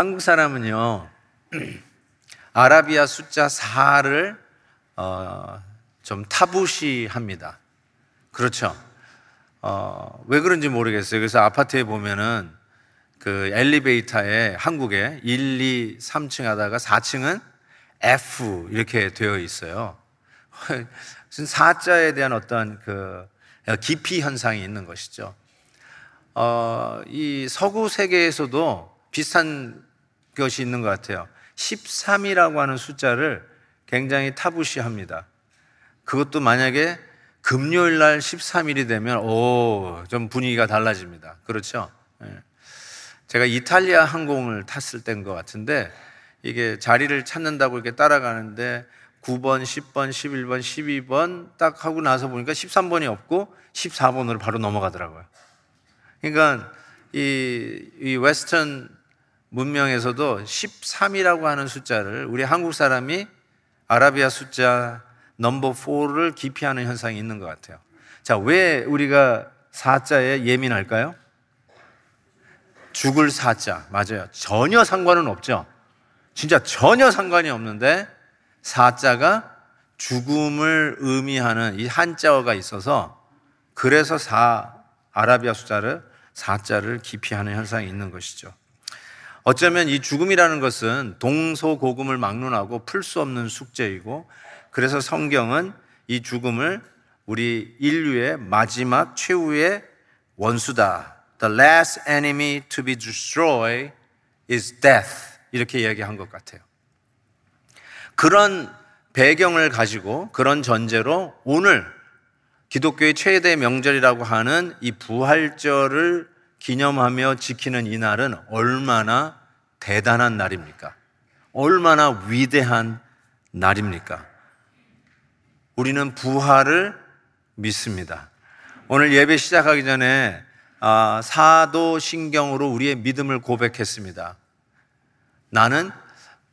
한국 사람은요, 아라비아 숫자 4를 어, 좀 타부시합니다. 그렇죠. 어, 왜 그런지 모르겠어요. 그래서 아파트에 보면은 그 엘리베이터에 한국에 1, 2, 3층 하다가 4층은 F 이렇게 되어 있어요. 무슨 4자에 대한 어떤 그 기피 현상이 있는 것이죠. 어, 이 서구 세계에서도 비슷한 것이 있는 것 같아요. 13이라고 하는 숫자를 굉장히 타부시합니다. 그것도 만약에 금요일 날 13일이 되면 오, 좀 분위기가 달라집니다. 그렇죠? 예. 제가 이탈리아 항공을 탔을 때인 것 같은데 이게 자리를 찾는다고 이렇게 따라가는데 9번, 10번, 11번, 12번 딱 하고 나서 보니까 13번이 없고 14번으로 바로 넘어가더라고요. 그러니까 이, 이 웨스턴 문명에서도 13이라고 하는 숫자를 우리 한국 사람이 아라비아 숫자 넘버 4를 기피하는 현상이 있는 것 같아요. 자, 왜 우리가 4자에 예민할까요? 죽을 4자. 맞아요. 전혀 상관은 없죠. 진짜 전혀 상관이 없는데 4자가 죽음을 의미하는 이 한자어가 있어서 그래서 4 아라비아 숫자를 4자를 기피하는 현상이 있는 것이죠. 어쩌면 이 죽음이라는 것은 동서고금을 막론하고 풀 수 없는 숙제이고 그래서 성경은 이 죽음을 우리 인류의 마지막 최후의 원수다. The last enemy to be destroyed is death. 이렇게 이야기한 것 같아요. 그런 배경을 가지고 그런 전제로 오늘 기독교의 최대 명절이라고 하는 이 부활절을 기념하며 지키는 이날은 얼마나 대단한 날입니까? 얼마나 위대한 날입니까? 우리는 부활을 믿습니다. 오늘 예배 시작하기 전에 아, 사도신경으로 우리의 믿음을 고백했습니다. 나는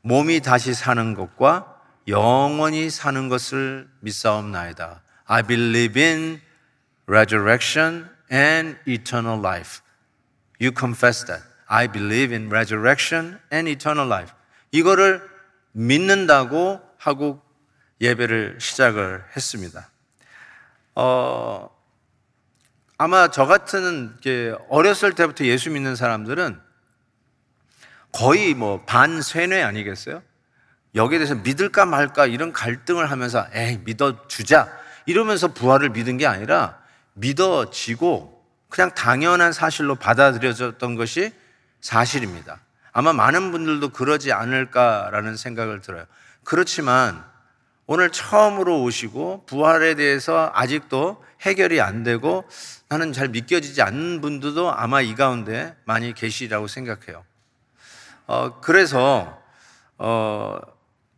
몸이 다시 사는 것과 영원히 사는 것을 믿사옵나이다. I believe in resurrection and eternal life. You confess that. I believe in resurrection and eternal life. 이거를 믿는다고 하고 예배를 시작을 했습니다. 어, 아마 저 같은 어렸을 때부터 예수 믿는 사람들은 거의 뭐 반세뇌 아니겠어요? 여기에 대해서 믿을까 말까 이런 갈등을 하면서 에이 믿어주자 이러면서 부활을 믿은 게 아니라 믿어지고 그냥 당연한 사실로 받아들여졌던 것이 사실입니다. 아마 많은 분들도 그러지 않을까라는 생각을 들어요. 그렇지만 오늘 처음으로 오시고 부활에 대해서 아직도 해결이 안 되고 나는 잘 믿겨지지 않는 분들도 아마 이 가운데 많이 계시라고 생각해요. 어, 그래서 어,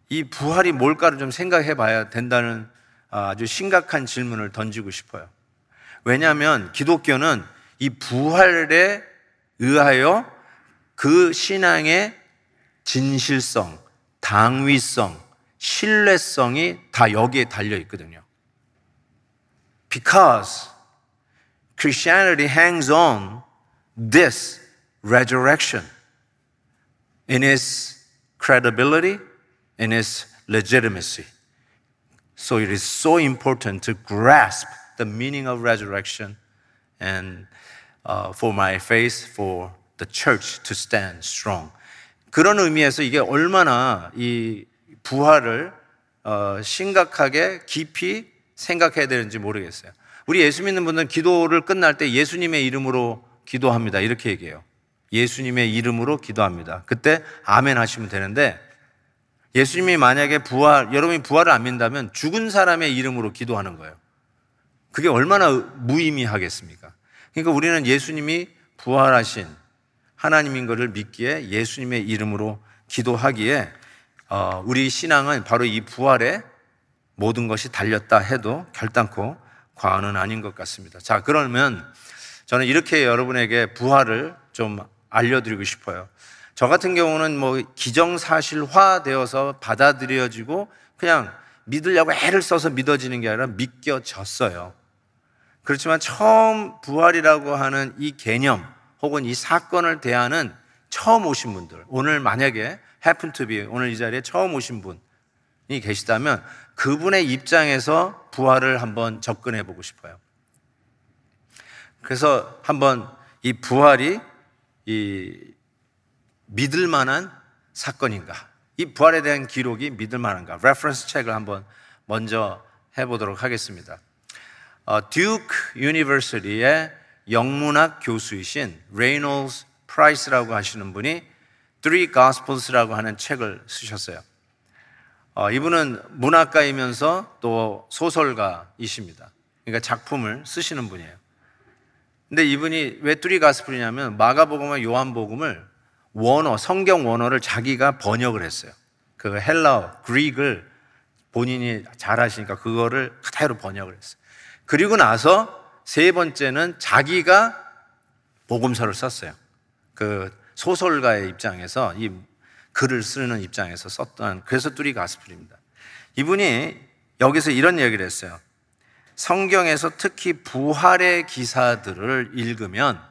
이 부활이 뭘까를 좀 생각해 봐야 된다는 아, 아주 심각한 질문을 던지고 싶어요. 왜냐하면 기독교는 이 부활에 의하여 그 신앙의 진실성, 당위성, 신뢰성이 다 여기에 달려 있거든요. Because Christianity hangs on this resurrection in its credibility, in its legitimacy. So it is so important to grasp the meaning of resurrection and uh, for my faith, for the church to stand strong. 그런 의미에서 이게 얼마나 이 부활을 어, 심각하게 깊이 생각해야 되는지 모르겠어요. 우리 예수 믿는 분들은 기도를 끝날 때 예수님의 이름으로 기도합니다. 이렇게 얘기해요. 예수님의 이름으로 기도합니다. 그때 아멘 하시면 되는데 예수님이 만약에 부활, 여러분이 부활을 안 믿는다면 죽은 사람의 이름으로 기도하는 거예요. 그게 얼마나 무의미하겠습니까? 그러니까 우리는 예수님이 부활하신 하나님인 것을 믿기에 예수님의 이름으로 기도하기에 어, 우리 신앙은 바로 이 부활에 모든 것이 달렸다 해도 결단코 과언은 아닌 것 같습니다. 자, 그러면 저는 이렇게 여러분에게 부활을 좀 알려드리고 싶어요. 저 같은 경우는 뭐 기정사실화 되어서 받아들여지고 그냥 믿으려고 애를 써서 믿어지는 게 아니라 믿겨졌어요. 그렇지만 처음 부활이라고 하는 이 개념, 혹은 이 사건을 대하는 처음 오신 분들, 오늘 만약에 happen to be 오늘 이 자리에 처음 오신 분이 계시다면 그분의 입장에서 부활을 한번 접근해 보고 싶어요. 그래서 한번 이 부활이 이 믿을 만한 사건인가? 이 부활에 대한 기록이 믿을 만한가? 레퍼런스 책을 한번 먼저 해보도록 하겠습니다. 어, Duke u n i v e r s i t y 의 영문학 교수이신 레이놀스 프라이스라고 하시는 분이 Three Gospels라고 하는 책을 쓰셨어요. 어, 이분은 문학가이면서 또 소설가이십니다. 그러니까 작품을 쓰시는 분이에요. 근데 이분이 왜 Three Gospel이냐면 마가복음과 요한복음을 원어, 성경 원어를 자기가 번역을 했어요. 그 헬라어, 그릭을 본인이 잘하시니까 그거를 그대로 번역을 했어요. 그리고 나서 세 번째는 자기가 복음서를 썼어요. 그 소설가의 입장에서 이 글을 쓰는 입장에서 썼던 그래서 뚜리 가스프입니다 이분이 여기서 이런 얘기를 했어요. 성경에서 특히 부활의 기사들을 읽으면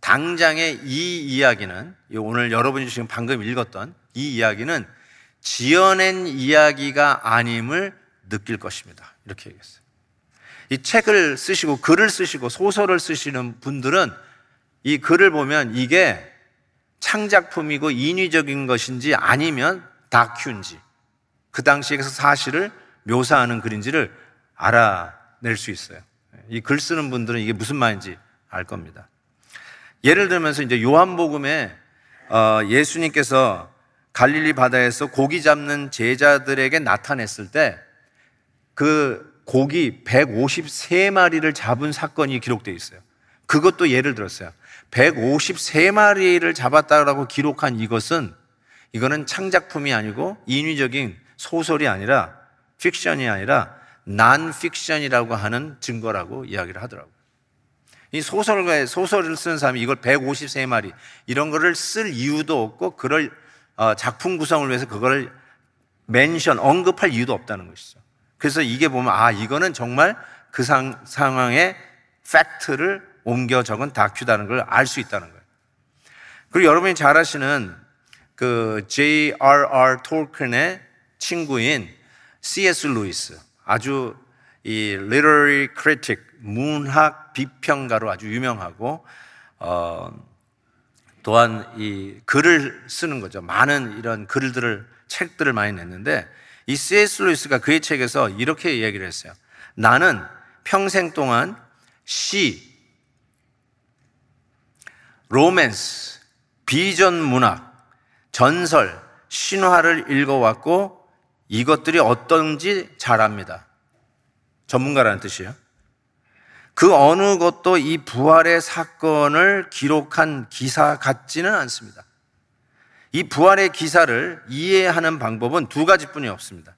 당장의 이 이야기는 오늘 여러분이 지금 방금 읽었던 이 이야기는 지어낸 이야기가 아님을 느낄 것입니다. 이렇게 얘기했어요. 이 책을 쓰시고 글을 쓰시고 소설을 쓰시는 분들은 이 글을 보면 이게 창작품이고 인위적인 것인지 아니면 다큐인지 그 당시에서 사실을 묘사하는 글인지를 알아낼 수 있어요. 이 글 쓰는 분들은 이게 무슨 말인지 알 겁니다. 예를 들면서 이제 요한복음에 어, 예수님께서 갈릴리 바다에서 고기 잡는 제자들에게 나타냈을 때그 고기 153마리를 잡은 사건이 기록되어 있어요. 그것도 예를 들었어요. 153마리를 잡았다라고 기록한 이것은 이거는 창작품이 아니고 인위적인 소설이 아니라 픽션이 아니라 난 픽션이라고 하는 증거라고 이야기를 하더라고요. 이 소설가의 소설을 쓰는 사람이 이걸 153마리 이런 거를 쓸 이유도 없고 그럴 어, 작품 구성을 위해서 그걸 멘션 언급할 이유도 없다는 것이죠. 그래서 이게 보면 아 이거는 정말 그 상, 상황의 팩트를 옮겨 적은 다큐다는 걸 알 수 있다는 거예요. 그리고 여러분이 잘 아시는 그 J.R.R. 톨킨의 친구인 C.S. 루이스 아주 이 literary critic 문학 비평가로 아주 유명하고 어, 또한 이 글을 쓰는 거죠. 많은 이런 글들을 책들을 많이 냈는데 이 C.S. 루이스가 그의 책에서 이렇게 이야기를 했어요. 나는 평생 동안 시, 로맨스, 비전 문학, 전설, 신화를 읽어왔고 이것들이 어떤지 잘 압니다. 전문가라는 뜻이에요. 그 어느 것도 이 부활의 사건을 기록한 기사 같지는 않습니다. 이 부활의 기사를 이해하는 방법은 두 가지뿐이 없습니다.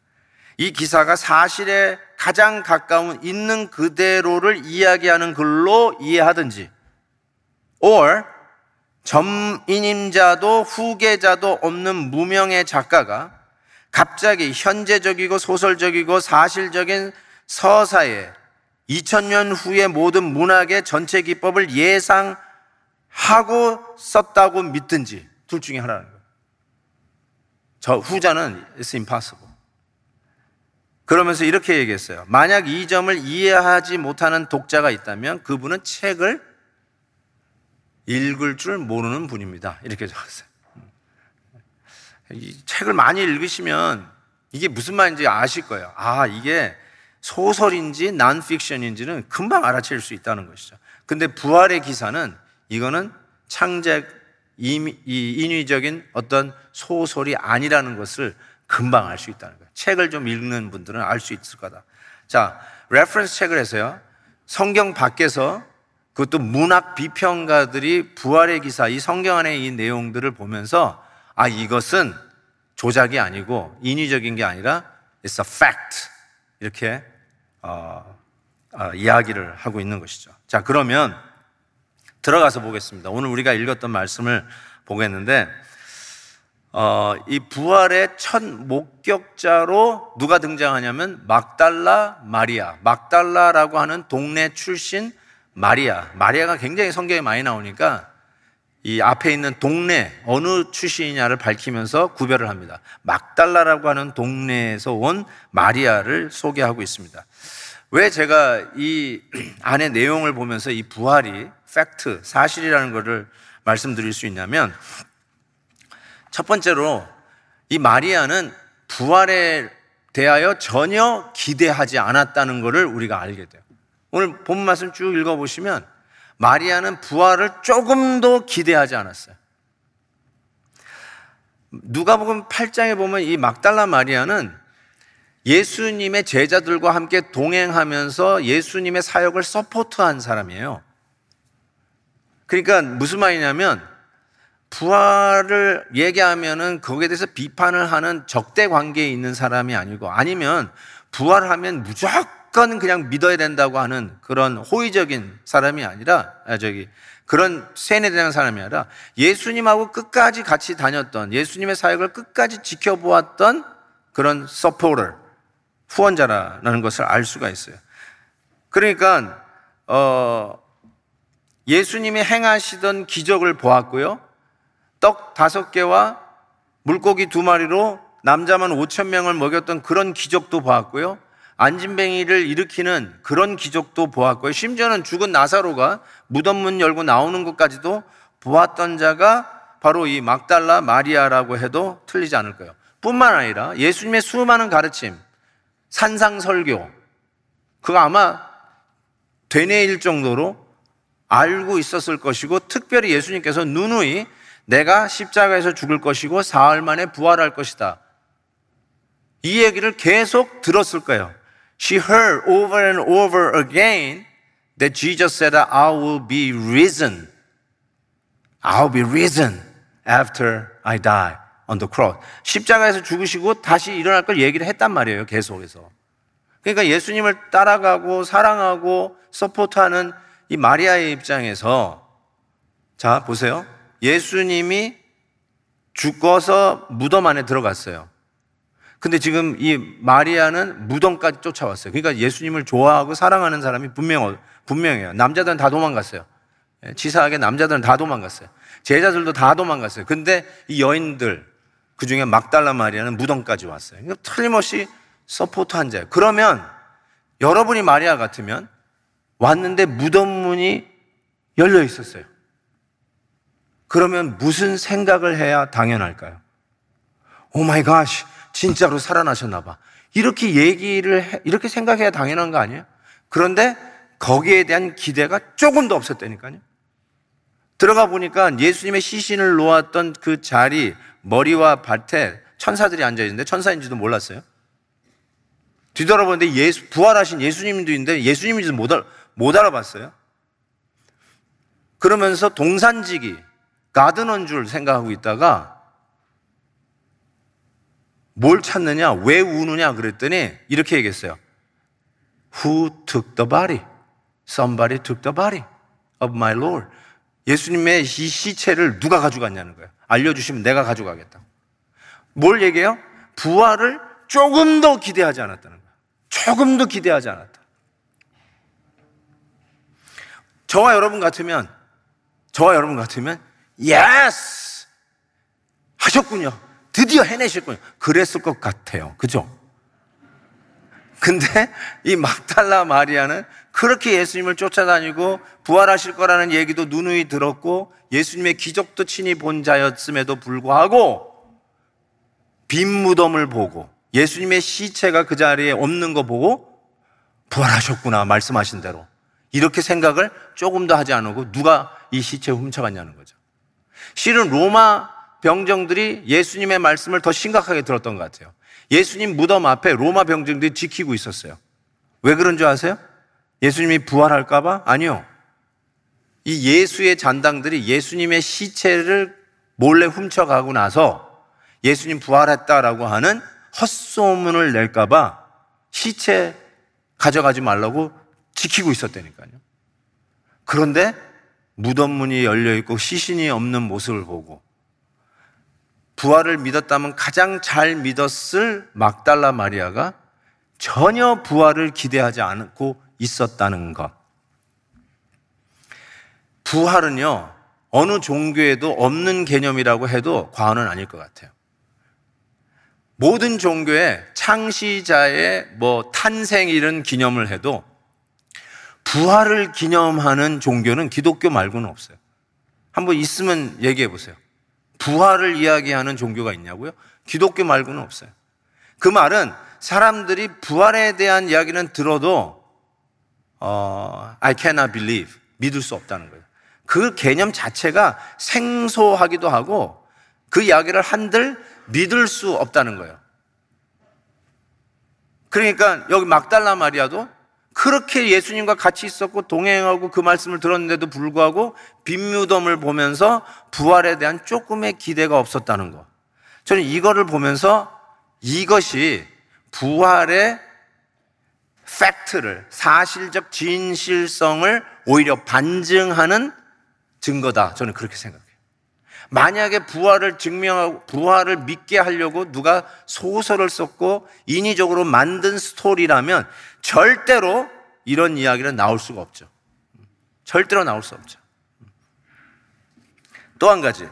이 기사가 사실에 가장 가까운 있는 그대로를 이야기하는 글로 이해하든지 or 전인임자도 후계자도 없는 무명의 작가가 갑자기 현재적이고 소설적이고 사실적인 서사에 2000년 후의 모든 문학의 전체 기법을 예상하고 썼다고 믿든지 둘 중에 하나는 저 후자는 it's impossible. 그러면서 이렇게 얘기했어요. 만약 이 점을 이해하지 못하는 독자가 있다면 그분은 책을 읽을 줄 모르는 분입니다. 이렇게 적었어요. 이 책을 많이 읽으시면 이게 무슨 말인지 아실 거예요. 아, 이게 소설인지 난픽션인지는 금방 알아챌 수 있다는 것이죠. 근데 부활의 기사는 이거는 창작 이 인위적인 어떤 소설이 아니라는 것을 금방 알 수 있다는 거예요. 책을 좀 읽는 분들은 알 수 있을 거다. 자, 레퍼런스 책을 해서요. 성경 밖에서 그것도 문학 비평가들이 부활의 기사, 이 성경 안에 이 내용들을 보면서 아, 이것은 조작이 아니고 인위적인 게 아니라 it's a fact. 이렇게 어, 어, 이야기를 하고 있는 것이죠. 자, 그러면 들어가서 보겠습니다. 오늘 우리가 읽었던 말씀을 보겠는데, 어, 이 부활의 첫 목격자로 누가 등장하냐면 막달라 마리아, 막달라라고 하는 동네 출신 마리아. 마리아가 굉장히 성경에 많이 나오니까 이 앞에 있는 동네 어느 출신이냐를 밝히면서 구별을 합니다. 막달라라고 하는 동네에서 온 마리아를 소개하고 있습니다. 왜 제가 이 안의 내용을 보면서 이 부활이 팩트, 사실이라는 것을 말씀드릴 수 있냐면 첫 번째로 이 마리아는 부활에 대하여 전혀 기대하지 않았다는 것을 우리가 알게 돼요. 오늘 본 말씀 쭉 읽어보시면 마리아는 부활을 조금도 기대하지 않았어요. 누가복음 8장에 보면 이 막달라 마리아는 예수님의 제자들과 함께 동행하면서 예수님의 사역을 서포트한 사람이에요. 그러니까 무슨 말이냐면 부활을 얘기하면은 거기에 대해서 비판을 하는 적대 관계에 있는 사람이 아니고 아니면 부활하면 무조건 그냥 믿어야 된다고 하는 그런 호의적인 사람이 아니라 아 저기 그런 세뇌되는 사람이 아니라 예수님하고 끝까지 같이 다녔던 예수님의 사역을 끝까지 지켜보았던 그런 서포를 후원자라는 것을 알 수가 있어요. 그러니까 어 예수님이 행하시던 기적을 보았고요. 떡 다섯 개와 물고기 두 마리로 남자만 5천 명을 먹였던 그런 기적도 보았고요. 안진뱅이를 일으키는 그런 기적도 보았고요. 심지어는 죽은 나사로가 무덤 문 열고 나오는 것까지도 보았던 자가 바로 이 막달라 마리아라고 해도 틀리지 않을 거예요. 뿐만 아니라 예수님의 수많은 가르침, 산상설교, 그거 아마 되뇌일 정도로 알고 있었을 것이고 특별히 예수님께서 누누이 내가 십자가에서 죽을 것이고 사흘 만에 부활할 것이다. 이 얘기를 계속 들었을 거예요. She heard over and over again that Jesus said, I will be risen. I'll be risen after I die on the cross. 십자가에서 죽으시고 다시 일어날 걸 얘기를 했단 말이에요, 계속해서. 그러니까 예수님을 따라가고 사랑하고 서포트하는 이 마리아의 입장에서 자, 보세요. 예수님이 죽어서 무덤 안에 들어갔어요. 근데 지금 이 마리아는 무덤까지 쫓아왔어요. 그러니까 예수님을 좋아하고 사랑하는 사람이 분명, 분명해요. 남자들은 다 도망갔어요. 예, 치사하게 남자들은 다 도망갔어요. 제자들도 다 도망갔어요. 근데 이 여인들, 그 중에 막달라 마리아는 무덤까지 왔어요. 그러니까 틀림없이 서포트 한 자예요. 그러면 여러분이 마리아 같으면 왔는데 무덤 문이 열려 있었어요. 그러면 무슨 생각을 해야 당연할까요? 오 마이 갓, 진짜로 살아나셨나 봐. 이렇게 얘기를 해, 이렇게 생각해야 당연한 거 아니에요? 그런데 거기에 대한 기대가 조금도 없었다니까요. 들어가 보니까 예수님의 시신을 놓았던 그 자리, 머리와 밭에 천사들이 앉아 있는데 천사인지도 몰랐어요. 뒤돌아보는데 예수, 부활하신 예수님도 있는데 예수님인지도 못 알아봤어요. 그러면서 동산지기, 가드너인 줄 생각하고 있다가 뭘 찾느냐, 왜 우느냐 그랬더니 이렇게 얘기했어요. Who took the body? Somebody took the body of my Lord. 예수님의 이 시체를 누가 가져갔냐는 거예요. 알려주시면 내가 가져가겠다. 뭘 얘기해요? 부활을 조금 더 기대하지 않았다는 거예요. 조금 더 기대하지 않았다. 저와 여러분 같으면, 저와 여러분 같으면, 예스! 하셨군요. 드디어 해내셨군요 그랬을 것 같아요. 그죠? 근데 이 막달라 마리아는 그렇게 예수님을 쫓아다니고 부활하실 거라는 얘기도 누누이 들었고 예수님의 기적도 친히 본 자였음에도 불구하고 빈 무덤을 보고 예수님의 시체가 그 자리에 없는 거 보고 부활하셨구나 말씀하신 대로 이렇게 생각을 조금도 하지 않고 누가 이 시체 훔쳐갔냐는 거죠. 실은 로마 병정들이 예수님의 말씀을 더 심각하게 들었던 것 같아요. 예수님 무덤 앞에 로마 병정들이 지키고 있었어요. 왜 그런 줄 아세요? 예수님이 부활할까봐? 아니요. 이 예수의 잔당들이 예수님의 시체를 몰래 훔쳐가고 나서 예수님 부활했다라고 하는 헛소문을 낼까봐 시체 가져가지 말라고 지키고 있었다니까요. 그런데 무덤문이 열려있고 시신이 없는 모습을 보고 부활을 믿었다면 가장 잘 믿었을 막달라 마리아가 전혀 부활을 기대하지 않고 있었다는 것. 부활은요, 어느 종교에도 없는 개념이라고 해도 과언은 아닐 것 같아요. 모든 종교의 창시자의 뭐 탄생 이런 기념을 해도 부활을 기념하는 종교는 기독교 말고는 없어요. 한번 있으면 얘기해 보세요. 부활을 이야기하는 종교가 있냐고요? 기독교 말고는 없어요. 그 말은 사람들이 부활에 대한 이야기는 들어도 어, I cannot believe 믿을 수 없다는 거예요. 그 개념 자체가 생소하기도 하고 그 이야기를 한들 믿을 수 없다는 거예요. 그러니까 여기 막달라 마리아도 그렇게 예수님과 같이 있었고 동행하고 그 말씀을 들었는데도 불구하고 빈무덤을 보면서 부활에 대한 조금의 기대가 없었다는 것. 저는 이거를 보면서 이것이 부활의 팩트를 사실적 진실성을 오히려 반증하는 증거다. 저는 그렇게 생각해요. 만약에 부활을 증명하고 부활을 믿게 하려고 누가 소설을 썼고 인위적으로 만든 스토리라면 절대로 이런 이야기는 나올 수가 없죠. 절대로 나올 수 없죠. 또 한 가지.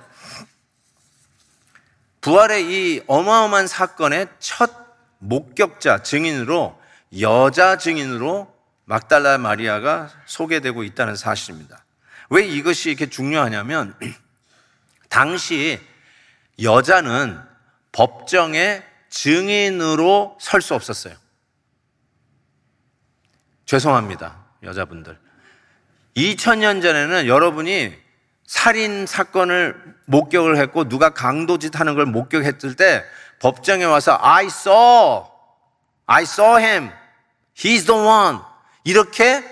부활의 이 어마어마한 사건의 첫 목격자 증인으로 여자 증인으로 막달라 마리아가 소개되고 있다는 사실입니다. 왜 이것이 이렇게 중요하냐면 당시 여자는 법정에 증인으로 설 수 없었어요. 죄송합니다. 여자분들. 2000년 전에는 여러분이 살인 사건을 목격을 했고 누가 강도짓 하는 걸 목격했을 때 법정에 와서 I saw, I saw him, he's the one 이렇게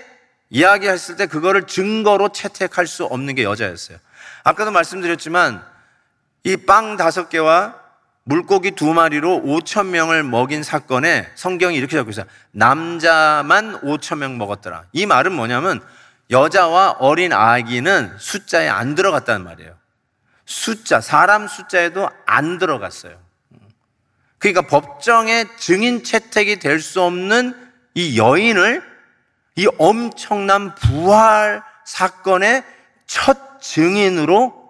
이야기했을 때 그거를 증거로 채택할 수 없는 게 여자였어요. 아까도 말씀드렸지만 이 빵 다섯 개와 물고기 두 마리로 5천 명을 먹인 사건에 성경이 이렇게 적혀 있어요. 남자만 5천 명 먹었더라. 이 말은 뭐냐면 여자와 어린 아기는 숫자에 안 들어갔다는 말이에요. 숫자, 사람 숫자에도 안 들어갔어요. 그러니까 법정에 증인 채택이 될 수 없는 이 여인을 이 엄청난 부활 사건의 첫 증인으로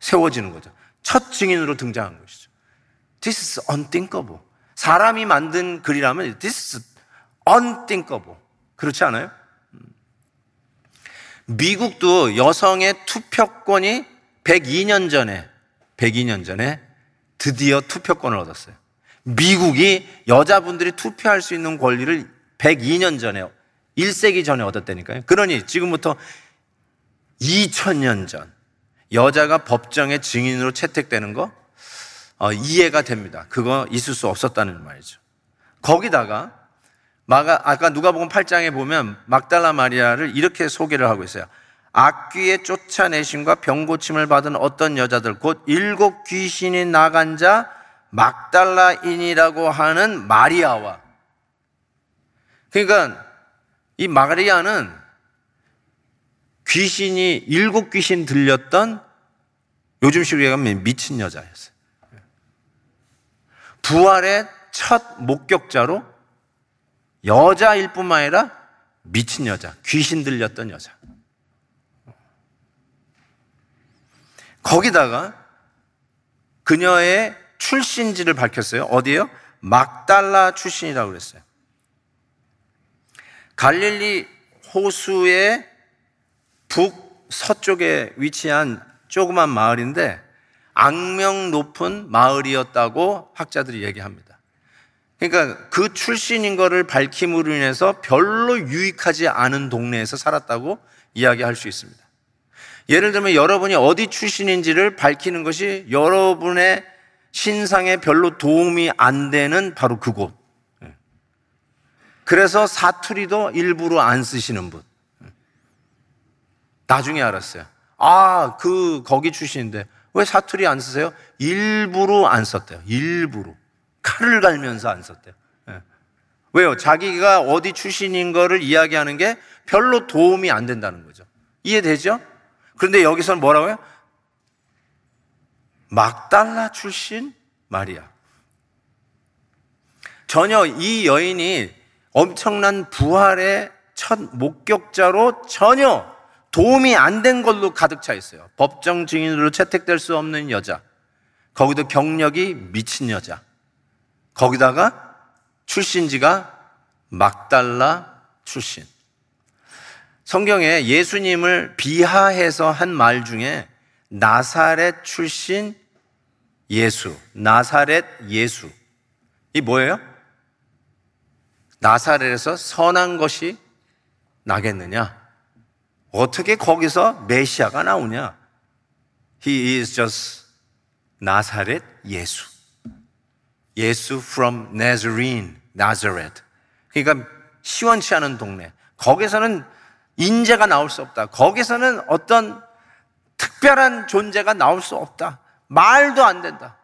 세워지는 거죠. 첫 증인으로 등장한 것이죠. This is unthinkable. 사람이 만든 글이라면 this is unthinkable. 그렇지 않아요? 음. 미국도 여성의 투표권이 102년 전에 102년 전에 드디어 투표권을 얻었어요. 미국이 여자분들이 투표할 수 있는 권리를 102년 전에 1세기 전에 얻었다니까요. 그러니 지금부터 2000년 전 여자가 법정의 증인으로 채택되는 거 어, 이해가 됩니다. 그거 있을 수 없었다는 말이죠. 거기다가 마가, 아까 누가복음 8장에 보면 막달라 마리아를 이렇게 소개를 하고 있어요. 악귀에 쫓아내심과 병고침을 받은 어떤 여자들 곧 일곱 귀신이 나간 자 막달라인이라고 하는 마리아와 그러니까 이 마리아는 귀신이 일곱 귀신 들렸던 요즘식으로 얘기하면 미친 여자였어요. 부활의 첫 목격자로 여자일 뿐만 아니라 미친 여자, 귀신 들렸던 여자. 거기다가 그녀의 출신지를 밝혔어요. 어디에요? 막달라 출신이라고 그랬어요. 갈릴리 호수의 북서쪽에 위치한 조그만 마을인데 악명 높은 마을이었다고 학자들이 얘기합니다. 그러니까 그 출신인 거를 밝힘으로 인해서 별로 유익하지 않은 동네에서 살았다고 이야기할 수 있습니다. 예를 들면 여러분이 어디 출신인지를 밝히는 것이 여러분의 신상에 별로 도움이 안 되는 바로 그곳. 그래서 사투리도 일부러 안 쓰시는 분. 나중에 알았어요. 아, 그, 거기 출신인데. 왜 사투리 안 쓰세요? 일부러 안 썼대요. 일부러. 칼을 갈면서 안 썼대요. 예. 왜요? 자기가 어디 출신인 거를 이야기하는 게 별로 도움이 안 된다는 거죠. 이해되죠? 그런데 여기서는 뭐라고요? 막달라 출신 마리아. 전혀 이 여인이 엄청난 부활의 첫 목격자로 전혀 도움이 안 된 걸로 가득 차 있어요. 법정 증인으로 채택될 수 없는 여자. 거기도 경력이 미친 여자. 거기다가 출신지가 막달라 출신. 성경에 예수님을 비하해서 한 말 중에 나사렛 출신 예수, 나사렛 예수. 이 뭐예요? 나사렛에서 선한 것이 나겠느냐? 어떻게 거기서 메시아가 나오냐? He is just 나사렛 예수. 예수 from Nazarene, Nazareth. 그러니까 시원치 않은 동네. 거기서는 인재가 나올 수 없다. 거기서는 어떤 특별한 존재가 나올 수 없다. 말도 안 된다.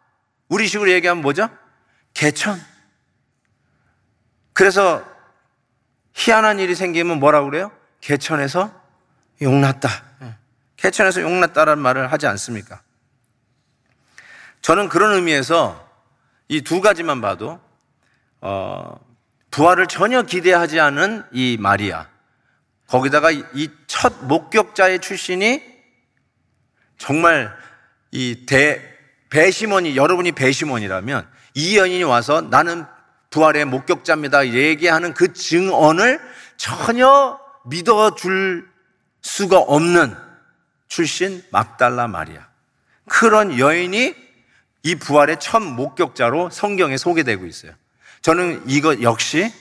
우리 식으로 얘기하면 뭐죠? 개천. 그래서 희한한 일이 생기면 뭐라고 그래요? 개천에서 용났다. 개천에서 용났다라는 말을 하지 않습니까? 저는 그런 의미에서 이 두 가지만 봐도 어, 부활을 전혀 기대하지 않은 이 마리아 거기다가 이 첫 목격자의 출신이 정말 이 대, 배심원이 여러분이 배심원이라면 이연인이 와서 나는 부활의 목격자입니다 얘기하는 그 증언을 전혀 믿어줄 수가 없는 출신 막달라 마리아. 그런 여인이 이 부활의 첫 목격자로 성경에 소개되고 있어요. 저는 이것 역시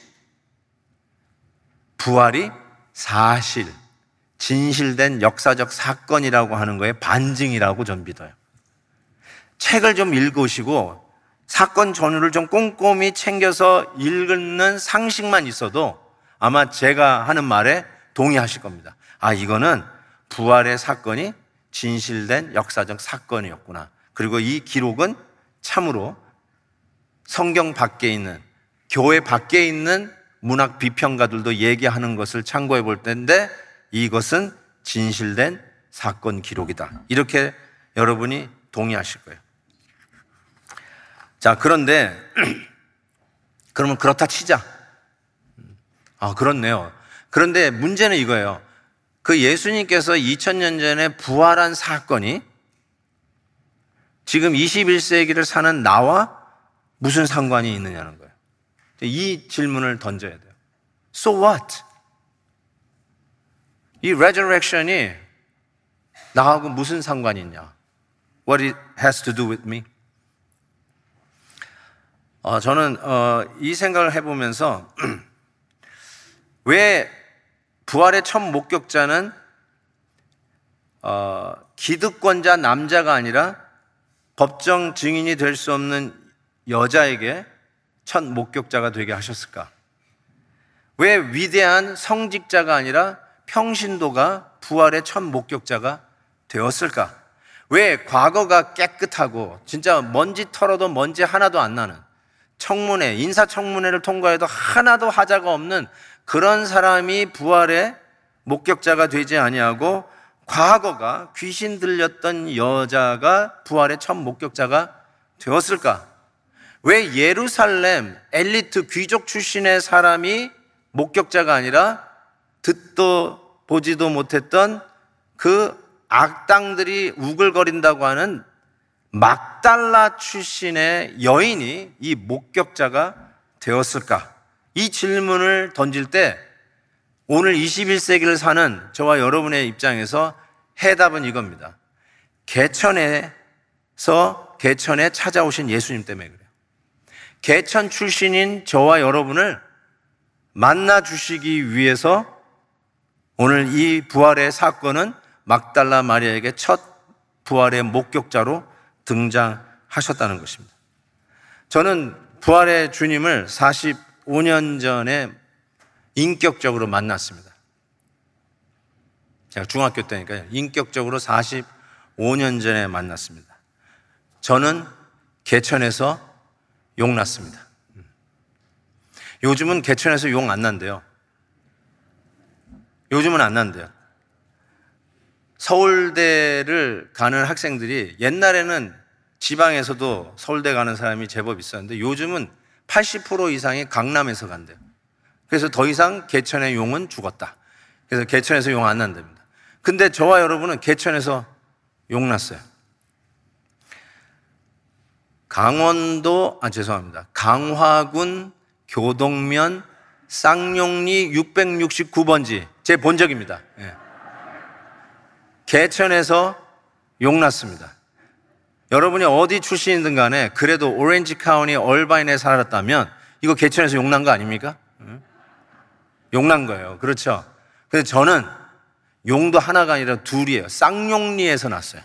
부활이 사실, 진실된 역사적 사건이라고 하는 거에 반증이라고 전 믿어요. 책을 좀 읽으시고 사건 전후를 좀 꼼꼼히 챙겨서 읽는 상식만 있어도 아마 제가 하는 말에 동의하실 겁니다. 아, 이거는 부활의 사건이 진실된 역사적 사건이었구나. 그리고 이 기록은 참으로 성경 밖에 있는, 교회 밖에 있는 문학 비평가들도 얘기하는 것을 참고해 볼 텐데 이것은 진실된 사건 기록이다. 이렇게 여러분이 동의하실 거예요. 자, 그런데, 그러면 그렇다 치자. 음. 아, 그렇네요. 그런데 문제는 이거예요. 그 예수님께서 2000년 전에 부활한 사건이 지금 21세기를 사는 나와 무슨 상관이 있느냐는 거예요. 이 질문을 던져야 돼요. So what? 이 resurrection이 나하고 무슨 상관이 있냐? What it has to do with me? 어, 저는 어, 이 생각을 해보면서 왜 부활의 첫 목격자는 어, 기득권자 남자가 아니라 법정 증인이 될 수 없는 여자에게 첫 목격자가 되게 하셨을까? 왜 위대한 성직자가 아니라 평신도가 부활의 첫 목격자가 되었을까? 왜 과거가 깨끗하고 진짜 먼지 털어도 먼지 하나도 안 나는 청문회, 인사청문회를 통과해도 하나도 하자가 없는 그런 사람이 부활의 목격자가 되지 아니하고 과거가 귀신 들렸던 여자가 부활의 첫 목격자가 되었을까? 왜 예루살렘 엘리트 귀족 출신의 사람이 목격자가 아니라 듣도 보지도 못했던 그 악당들이 우글거린다고 하는 막달라 출신의 여인이 이 목격자가 되었을까? 이 질문을 던질 때 오늘 21세기를 사는 저와 여러분의 입장에서 해답은 이겁니다. 개천에서 개천에 찾아오신 예수님 때문에 그래요. 개천 출신인 저와 여러분을 만나 주시기 위해서 오늘 이 부활의 사건은 막달라 마리아에게 첫 부활의 목격자로 등장하셨다는 것입니다. 저는 부활의 주님을 5년 전에 인격적으로 만났습니다. 제가 중학교 때니까요. 인격적으로 45년 전에 만났습니다. 저는 개천에서 용 났습니다. 요즘은 개천에서 용 안 난대요. 요즘은 안 난대요. 서울대를 가는 학생들이 옛날에는 지방에서도 서울대 가는 사람이 제법 있었는데 요즘은 80% 이상이 강남에서 간대요. 그래서 더 이상 개천의 용은 죽었다. 그래서 개천에서 용 안 난답니다. 근데 저와 여러분은 개천에서 용 났어요. 강원도, 아, 죄송합니다. 강화군 교동면 쌍용리 669번지. 제 본적입니다. 예. 개천에서 용 났습니다. 여러분이 어디 출신이든 간에 그래도 오렌지 카운티 얼바인에 살았다면 이거 개천에서 욕난 거 아닙니까? 욕난 거예요. 그렇죠. 근데 저는 용도 하나가 아니라 둘이에요. 쌍용리에서 났어요.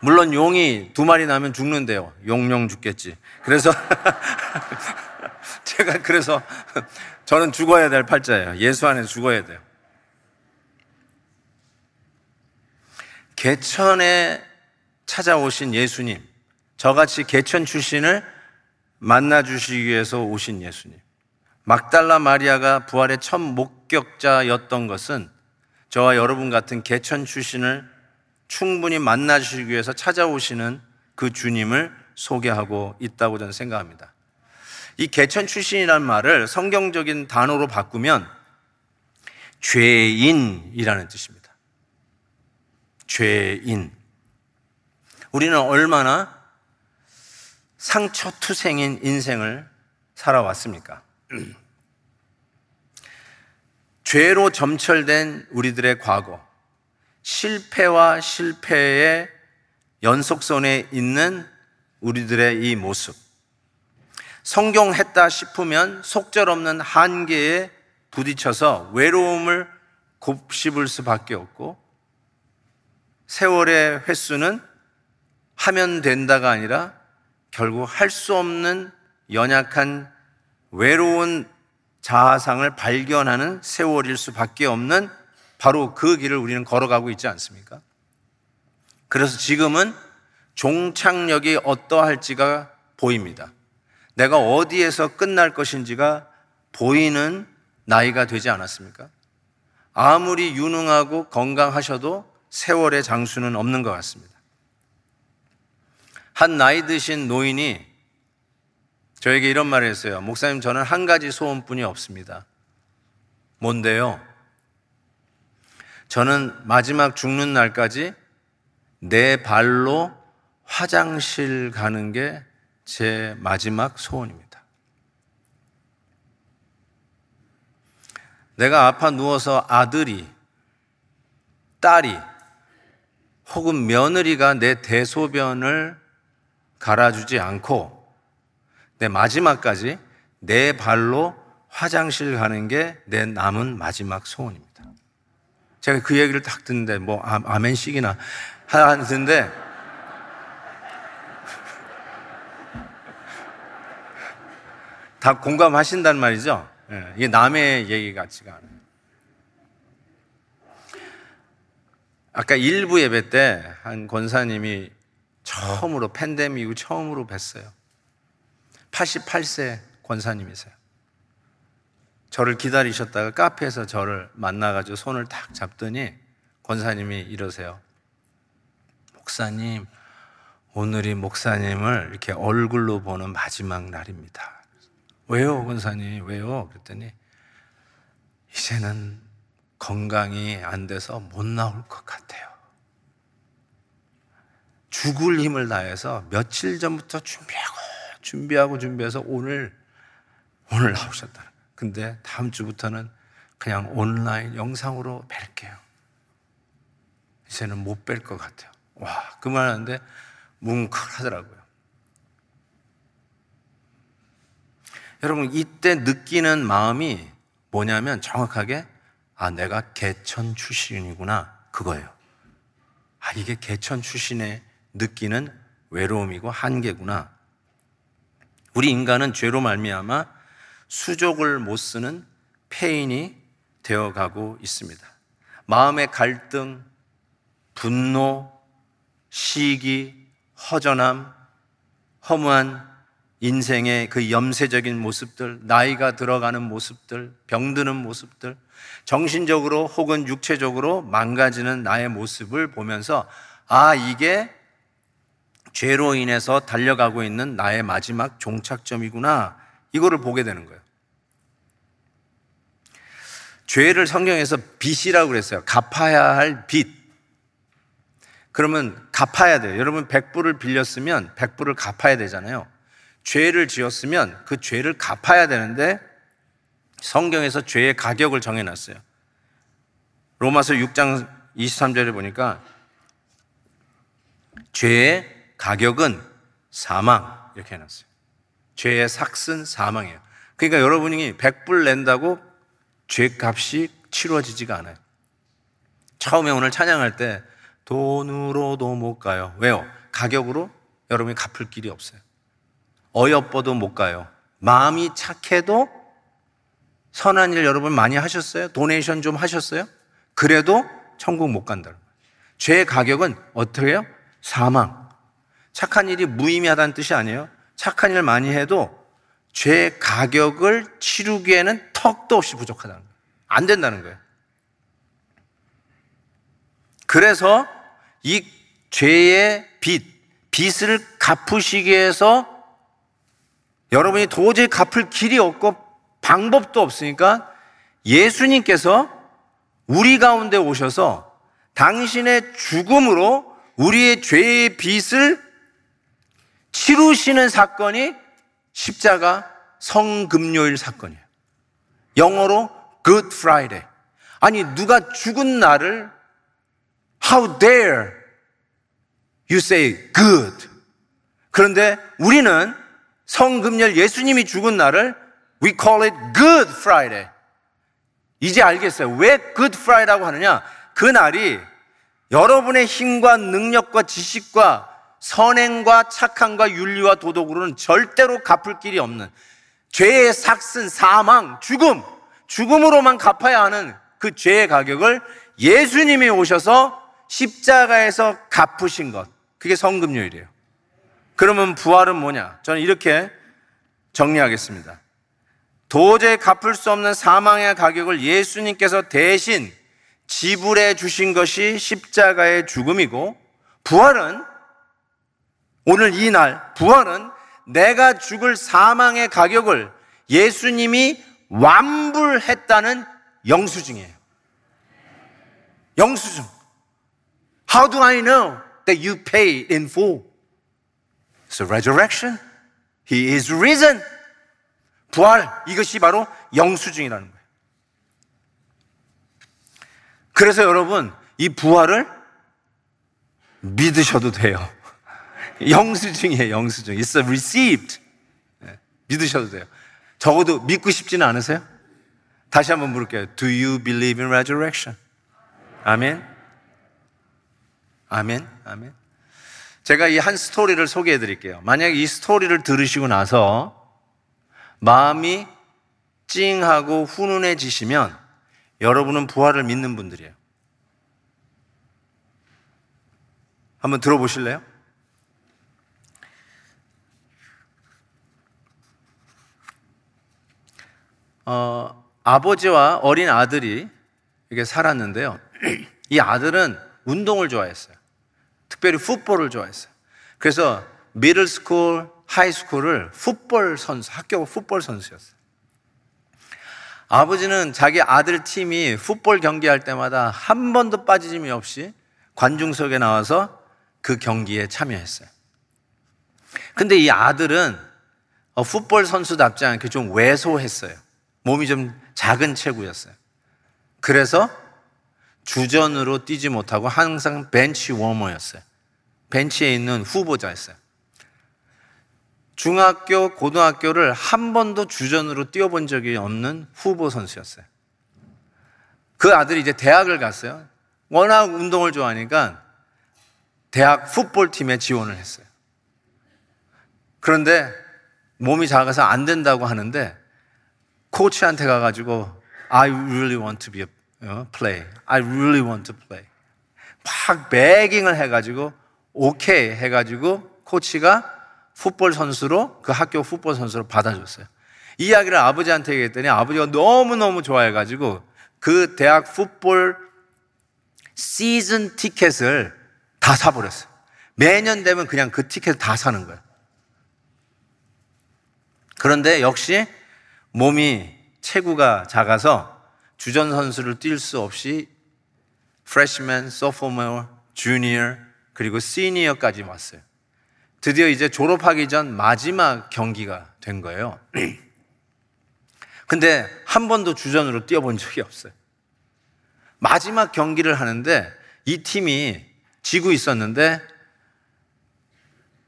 물론 용이 두 마리 나면 죽는데요. 용용 죽겠지. 그래서 제가 그래서 저는 죽어야 될 팔자예요. 예수 안에 죽어야 돼요. 개천에 찾아오신 예수님, 저같이 개천 출신을 만나 주시기 위해서 오신 예수님. 막달라 마리아가 부활의 첫 목격자였던 것은 저와 여러분 같은 개천 출신을 충분히 만나 주시기 위해서 찾아오시는 그 주님을 소개하고 있다고 저는 생각합니다. 이 개천 출신이란 말을 성경적인 단어로 바꾸면 죄인이라는 뜻입니다. 죄인. 우리는 얼마나 상처투생인 인생을 살아왔습니까? 죄로 점철된 우리들의 과거, 실패와 실패의 연속선에 있는 우리들의 이 모습. 성경했다 싶으면 속절없는 한계에 부딪혀서 외로움을 곱씹을 수밖에 없고 세월의 횟수는 하면 된다가 아니라 결국 할 수 없는 연약한 외로운 자아상을 발견하는 세월일 수밖에 없는 바로 그 길을 우리는 걸어가고 있지 않습니까? 그래서 지금은 종착역이 어떠할지가 보입니다. 내가 어디에서 끝날 것인지가 보이는 나이가 되지 않았습니까? 아무리 유능하고 건강하셔도 세월의 장수는 없는 것 같습니다. 한 나이 드신 노인이 저에게 이런 말을 했어요. 목사님, 저는 한 가지 소원뿐이 없습니다. 뭔데요? 저는 마지막 죽는 날까지 내 발로 화장실 가는 게 제 마지막 소원입니다. 내가 아파 누워서 아들이, 딸이 혹은 며느리가 내 대소변을 갈아주지 않고 내 마지막까지 내 발로 화장실 가는 게 내 남은 마지막 소원입니다. 제가 그 얘기를 딱 듣는데 뭐 아, 멘식이나 하는데 다 공감하신단 말이죠. 예, 이게 남의 얘기 같지가 않아요. 아까 일부 예배 때 한 권사님이 처음으로 팬데믹 이후 처음으로 뵀어요. 88세 권사님이세요. 저를 기다리셨다가 카페에서 저를 만나가지고 손을 탁 잡더니 권사님이 이러세요. 목사님, 오늘이 목사님을 이렇게 얼굴로 보는 마지막 날입니다. 왜요, 권사님? 왜요? 그랬더니 이제는 건강이 안 돼서 못 나올 것 같아요. 죽을 힘을 다해서 며칠 전부터 준비하고 준비하고 준비해서 오늘 오늘 나오셨다. 근데 다음 주부터는 그냥 온라인 영상으로 뵐게요. 이제는 못 뵐 것 같아요. 와, 그만하는데 뭉클하더라고요. 여러분, 이때 느끼는 마음이 뭐냐면 정확하게 아, 내가 개천 출신이구나. 그거예요. 아, 이게 개천 출신의 느끼는 외로움이고 한계구나. 우리 인간은 죄로 말미암아 수족을 못 쓰는 폐인이 되어가고 있습니다. 마음의 갈등, 분노, 시기, 허전함, 허무한 인생의 그 염세적인 모습들, 나이가 들어가는 모습들, 병드는 모습들, 정신적으로 혹은 육체적으로 망가지는 나의 모습을 보면서 아, 이게 죄로 인해서 달려가고 있는 나의 마지막 종착점이구나. 이거를 보게 되는 거예요. 죄를 성경에서 빚이라고 그랬어요. 갚아야 할 빚. 그러면 갚아야 돼요. 여러분, 백불을 빌렸으면 백불을 갚아야 되잖아요. 죄를 지었으면 그 죄를 갚아야 되는데 성경에서 죄의 가격을 정해놨어요. 로마서 6장 23절에 보니까 죄의 가격은 사망 이렇게 해놨어요. 죄의 삭은 사망이에요. 그러니까 여러분이 100불 낸다고 죄값이 치루지지가 않아요. 처음에 오늘 찬양할 때 돈으로도 못 가요. 왜요? 가격으로 여러분이 갚을 길이 없어요. 어여뻐도 못 가요. 마음이 착해도 선한 일 여러분 많이 하셨어요? 도네이션 좀 하셨어요? 그래도 천국 못 간다. 죄의 가격은 어떻게 해요? 사망. 착한 일이 무의미하다는 뜻이 아니에요. 착한 일 많이 해도 죄의 가격을 치르기에는 턱도 없이 부족하다는 거예요. 안 된다는 거예요. 그래서 이 죄의 빚, 빚을 갚으시기 위해서 여러분이 도저히 갚을 길이 없고 방법도 없으니까 예수님께서 우리 가운데 오셔서 당신의 죽음으로 우리의 죄의 빚을 치루시는 사건이 십자가 성금요일 사건이에요. 영어로 Good Friday. 아니, 누가 죽은 날을 How dare you say good. 그런데 우리는 성금열 예수님이 죽은 날을 We call it Good Friday. 이제 알겠어요. 왜 Good Friday라고 하느냐? 그날이 여러분의 힘과 능력과 지식과 선행과 착함과 윤리와 도덕으로는 절대로 갚을 길이 없는 죄의 삭슨, 사망, 죽음, 죽음으로만 갚아야 하는 그 죄의 가격을 예수님이 오셔서 십자가에서 갚으신 것. 그게 성금요일이에요. 그러면 부활은 뭐냐? 저는 이렇게 정리하겠습니다. 도저히 갚을 수 없는 사망의 가격을 예수님께서 대신 지불해 주신 것이 십자가의 죽음이고 부활은 오늘 이날 부활은 내가 죽을 사망의 가격을 예수님이 완불했다는 영수증이에요. 영수증. How do I know that you paid in full? It's a resurrection. He is risen. 부활, 이것이 바로 영수증이라는 거예요. 그래서 여러분, 이 부활을 믿으셔도 돼요. 영수증이에요, 영수증. It's received. 예, 믿으셔도 돼요. 적어도 믿고 싶지는 않으세요? 다시 한번 물을게요. Do you believe in resurrection? 아멘. 아멘. 아멘. 제가 이 한 스토리를 소개해 드릴게요. 만약 이 스토리를 들으시고 나서 마음이 찡하고 훈훈해지시면 여러분은 부활을 믿는 분들이에요. 한번 들어보실래요? 어, 아버지와 어린 아들이 이게 살았는데요. 이 아들은 운동을 좋아했어요. 특별히 풋볼을 좋아했어요. 그래서 미들스쿨, 하이스쿨을 풋볼 선수, 학교 풋볼 선수였어요. 아버지는 자기 아들 팀이 풋볼 경기할 때마다 한 번도 빠지짐이 없이 관중석에 나와서 그 경기에 참여했어요. 근데 이 아들은 어, 풋볼 선수답지 않게 좀 왜소했어요. 몸이 좀 작은 체구였어요. 그래서 주전으로 뛰지 못하고 항상 벤치 워머였어요. 벤치에 있는 후보자였어요. 중학교, 고등학교를 한 번도 주전으로 뛰어본 적이 없는 후보 선수였어요. 그 아들이 이제 대학을 갔어요. 워낙 운동을 좋아하니까 대학 풋볼팀에 지원을 했어요. 그런데 몸이 작아서 안 된다고 하는데 코치한테 가가지고 I really want to be a 어, play. I really want to play. 막 배깅을 해가지고 오케이 해가지고 코치가 풋볼 선수로 그 학교 풋볼 선수로 받아줬어요. 이야기를 아버지한테 얘기했더니 아버지가 너무너무 좋아해가지고 그 대학 풋볼 시즌 티켓을 다 사버렸어요. 매년 되면 그냥 그 티켓 을다 사는 거예요. 그런데 역시 몸이 체구가 작아서 주전 선수를 뛸 수 없이 freshman, sophomore, junior 그리고 senior까지 왔어요. 드디어 이제 졸업하기 전 마지막 경기가 된 거예요. 근데 한 번도 주전으로 뛰어본 적이 없어요. 마지막 경기를 하는데 이 팀이 지고 있었는데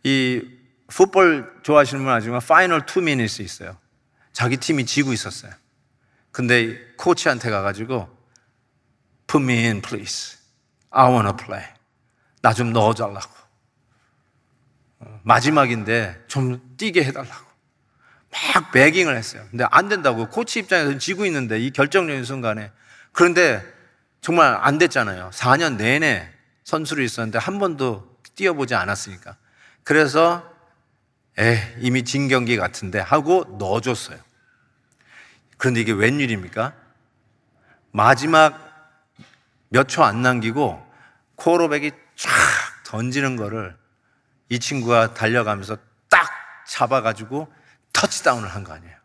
이 풋볼 좋아하시는 분 아시지만 파이널 투 미니스 있어요. 자기 팀이 지고 있었어요. 근데 코치한테 가가지고 Put me in please. I wanna play. 나 좀 넣어달라고. 마지막인데 좀 뛰게 해달라고. 막 배깅을 했어요. 근데 안 된다고. 코치 입장에서는 지고 있는데 이 결정적인 순간에. 그런데 정말 안 됐잖아요. 4년 내내 선수로 있었는데 한 번도 뛰어보지 않았으니까. 그래서 에 이미 진 경기 같은데 하고 넣어줬어요. 그런데 이게 웬일입니까? 마지막 몇 초 안 남기고 코로백이 쫙 던지는 거를 이 친구가 달려가면서 딱 잡아가지고 터치다운을 한 거 아니에요.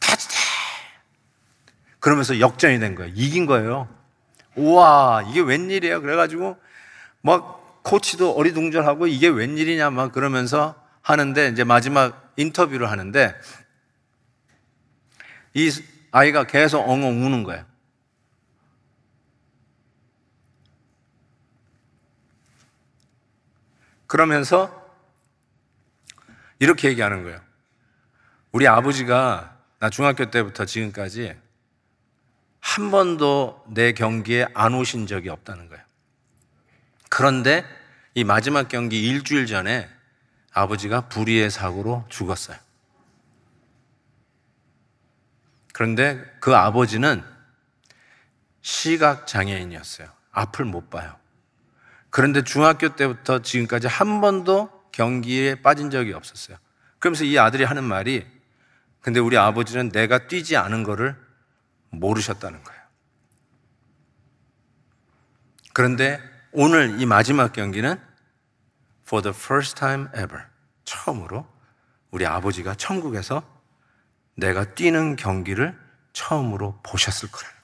터치다! 그러면서 역전이 된 거예요. 이긴 거예요. 우와, 이게 웬일이에 그래가지고 막 코치도 어리둥절하고 이게 웬일이냐 막 그러면서 하는데 이제 마지막 인터뷰를 하는데 이 아이가 계속 엉엉 우는 거예요. 그러면서 이렇게 얘기하는 거예요. 우리 아버지가 나 중학교 때부터 지금까지 한 번도 내 경기에 안 오신 적이 없다는 거예요. 그런데 이 마지막 경기 일주일 전에 아버지가 불의의 사고로 죽었어요. 그런데 그 아버지는 시각장애인이었어요. 앞을 못 봐요. 그런데 중학교 때부터 지금까지 한 번도 경기에 빠진 적이 없었어요. 그러면서 이 아들이 하는 말이 근데 우리 아버지는 내가 뛰지 않은 거를 모르셨다는 거예요. 그런데 오늘 이 마지막 경기는 for the first time ever 처음으로 우리 아버지가 천국에서 내가 뛰는 경기를 처음으로 보셨을 거예요.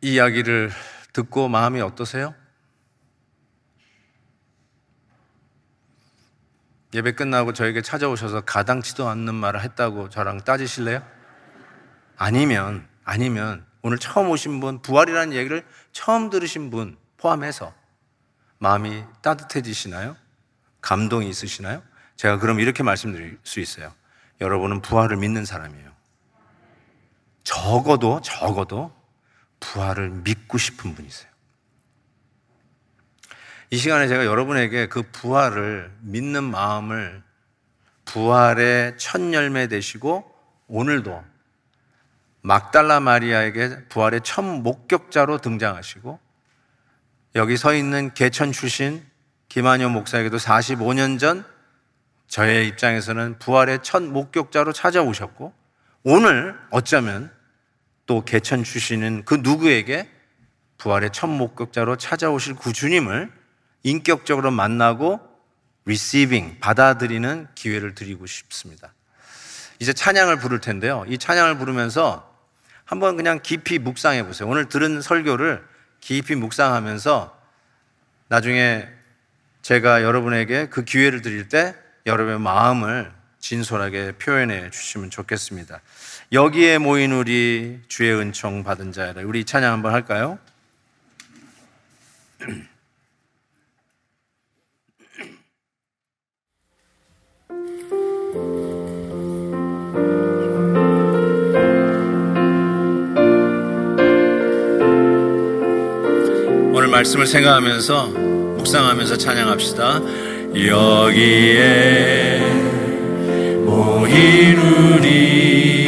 이야기를 듣고 마음이 어떠세요? 예배 끝나고 저에게 찾아오셔서 가당치도 않는 말을 했다고 저랑 따지실래요? 아니면, 아니면 오늘 처음 오신 분, 부활이라는 얘기를 처음 들으신 분 포함해서 마음이 따뜻해지시나요? 감동이 있으시나요? 제가 그럼 이렇게 말씀드릴 수 있어요. 여러분은 부활을 믿는 사람이에요. 적어도, 적어도 부활을 믿고 싶은 분이세요. 이 시간에 제가 여러분에게 그 부활을 믿는 마음을 부활의 첫 열매 되시고 오늘도 막달라 마리아에게 부활의 첫 목격자로 등장하시고 여기 서 있는 개천 출신 김한효 목사에게도 45년 전 저의 입장에서는 부활의 첫 목격자로 찾아오셨고 오늘 어쩌면 또 개천 주시는 그 누구에게 부활의 첫 목격자로 찾아오실 구주님을 인격적으로 만나고 리시빙 받아들이는 기회를 드리고 싶습니다. 이제 찬양을 부를 텐데요. 이 찬양을 부르면서 한번 그냥 깊이 묵상해 보세요. 오늘 들은 설교를 깊이 묵상하면서 나중에 제가 여러분에게 그 기회를 드릴 때 여러분의 마음을 진솔하게 표현해 주시면 좋겠습니다. 여기에 모인 우리 주의 은총 받은 자라. 야 우리 찬양 한번 할까요? 오늘 말씀을 생각하면서 묵상하면서 찬양합시다. 여기에 모인 우리